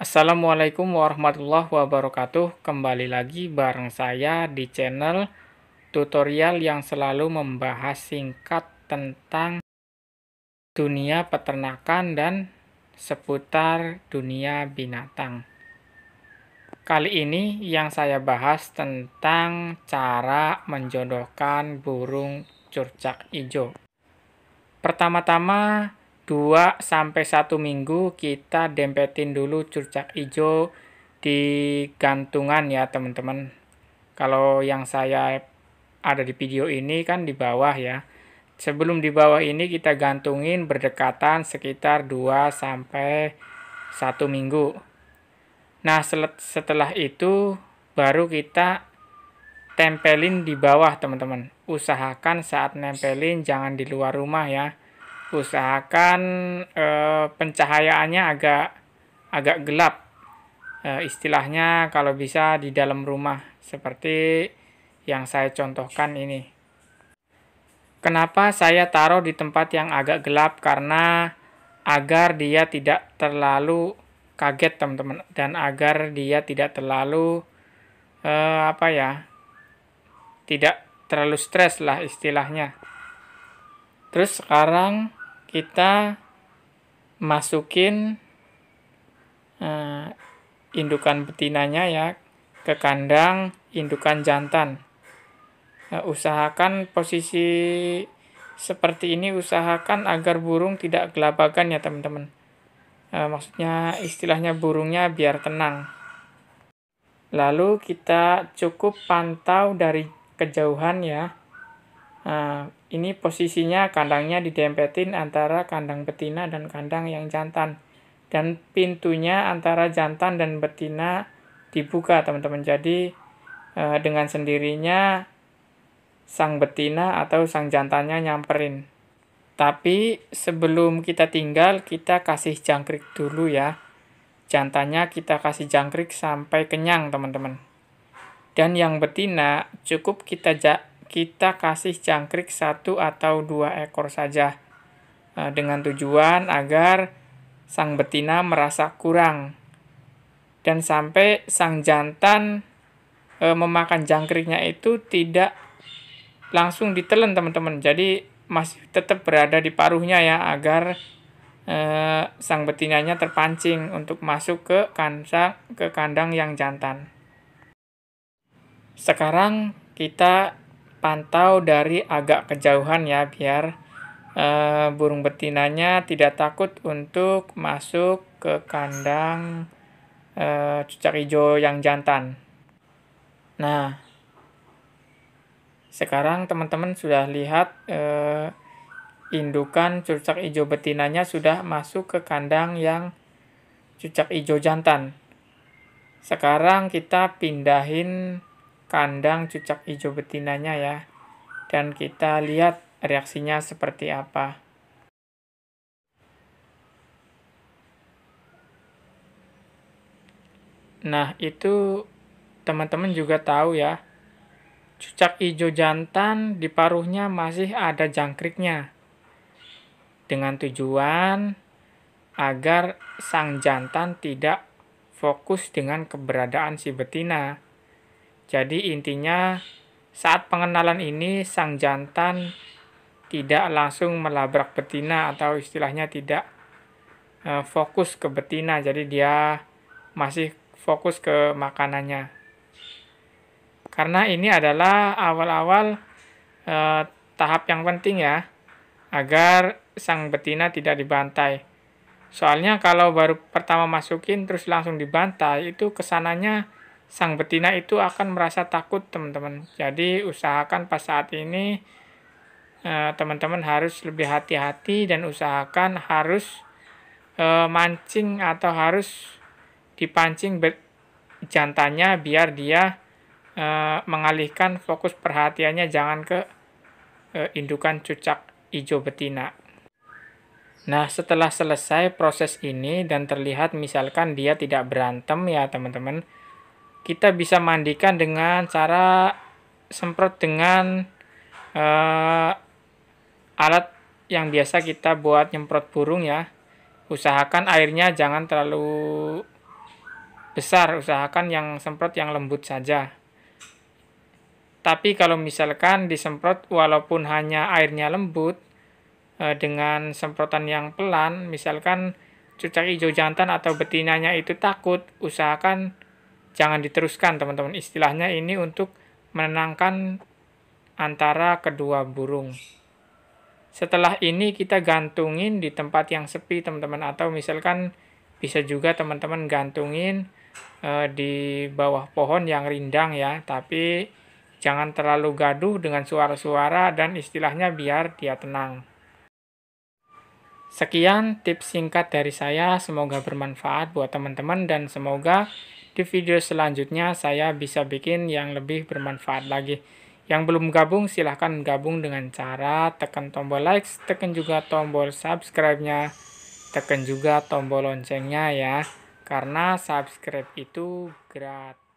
Assalamualaikum warahmatullahi wabarakatuh. Kembali lagi bareng saya di channel tutorial yang selalu membahas singkat tentang dunia peternakan dan seputar dunia binatang. Kali ini yang saya bahas tentang cara menjodohkan burung curcak hijau. Pertama-tama, 2 sampai 1 minggu kita dempetin dulu curcak hijau di gantungan ya teman-teman. Kalau yang saya ada di video ini kan di bawah ya. Sebelum di bawah ini kita gantungin berdekatan sekitar 2 sampai 1 minggu. Nah, setelah itu baru kita tempelin di bawah teman-teman. Usahakan saat nempelin jangan di luar rumah ya usahakan e, pencahayaannya agak agak gelap. E, istilahnya kalau bisa di dalam rumah seperti yang saya contohkan ini. Kenapa saya taruh di tempat yang agak gelap? Karena agar dia tidak terlalu kaget teman-teman dan agar dia tidak terlalu eh, apa ya tidak terlalu stres lah istilahnya terus sekarang kita masukin uh, indukan betinanya ya ke kandang indukan jantan. Nah, usahakan posisi seperti ini usahakan agar burung tidak gelabakan ya teman-teman. E, maksudnya istilahnya burungnya biar tenang. Lalu kita cukup pantau dari kejauhan ya. Nah, ini posisinya kandangnya didempetin antara kandang betina dan kandang yang jantan. Dan pintunya antara jantan dan betina dibuka, teman-teman. Jadi, eh, dengan sendirinya sang betina atau sang jantannya nyamperin. Tapi sebelum kita tinggal, kita kasih jangkrik dulu ya. Jantannya kita kasih jangkrik sampai kenyang, teman-teman. Dan yang betina cukup kita ja kita kasih jangkrik satu atau dua ekor saja eh, dengan tujuan agar sang betina merasa kurang dan sampai sang jantan e, memakan jangkriknya itu tidak langsung ditelan teman-teman jadi masih tetap berada di paruhnya ya agar e, sang betinanya terpancing untuk masuk ke kandang ke kandang yang jantan sekarang kita pantau dari agak kejauhan ya biar uh, burung betinanya tidak takut untuk masuk ke kandang uh, cucak hijau yang jantan. Nah, sekarang teman-teman sudah lihat uh, indukan cucak hijau betinanya sudah masuk ke kandang yang cucak hijau jantan. Sekarang kita pindahin kandang cucak hijau betinanya ya. Dan kita lihat reaksinya seperti apa. Nah, itu teman-teman juga tahu ya. Cucak hijau jantan di paruhnya masih ada jangkriknya. Dengan tujuan agar sang jantan tidak fokus dengan keberadaan si betina. Jadi intinya saat pengenalan ini sang jantan tidak langsung melabrak betina atau istilahnya tidak uh, fokus ke betina. Jadi dia masih fokus ke makanannya. Karena ini adalah awal-awal uh, tahap yang penting ya agar sang betina tidak dibantai. Soalnya kalau baru pertama masukin terus langsung dibantai itu kesananya sang betina itu akan merasa takut teman-teman. Jadi usahakan pas saat ini eh, teman-teman harus lebih hati-hati dan usahakan harus eh, mancing atau harus dipancing jantannya biar dia eh, mengalihkan fokus perhatiannya jangan ke indukan cucak hijau betina. Nah, setelah selesai proses ini dan terlihat misalkan dia tidak berantem ya teman-teman kita bisa mandikan dengan cara semprot dengan uh, alat yang biasa kita buat nyemprot burung ya. Usahakan airnya jangan terlalu besar, usahakan yang semprot yang lembut saja. Tapi kalau misalkan disemprot walaupun hanya airnya lembut eh, dengan semprotan yang pelan, misalkan cucak hijau jantan atau betinanya itu takut, usahakan jangan diteruskan teman-teman istilahnya ini untuk menenangkan antara kedua burung setelah ini kita gantungin di tempat yang sepi teman-teman atau misalkan bisa juga teman-teman gantungin e, di bawah pohon yang rindang ya tapi jangan terlalu gaduh dengan suara-suara dan istilahnya biar dia tenang Sekian tips singkat dari saya, semoga bermanfaat buat teman-teman dan semoga di video selanjutnya saya bisa bikin yang lebih bermanfaat lagi. Yang belum gabung silahkan gabung dengan cara tekan tombol like, tekan juga tombol subscribe-nya, tekan juga tombol loncengnya ya. Karena subscribe itu gratis.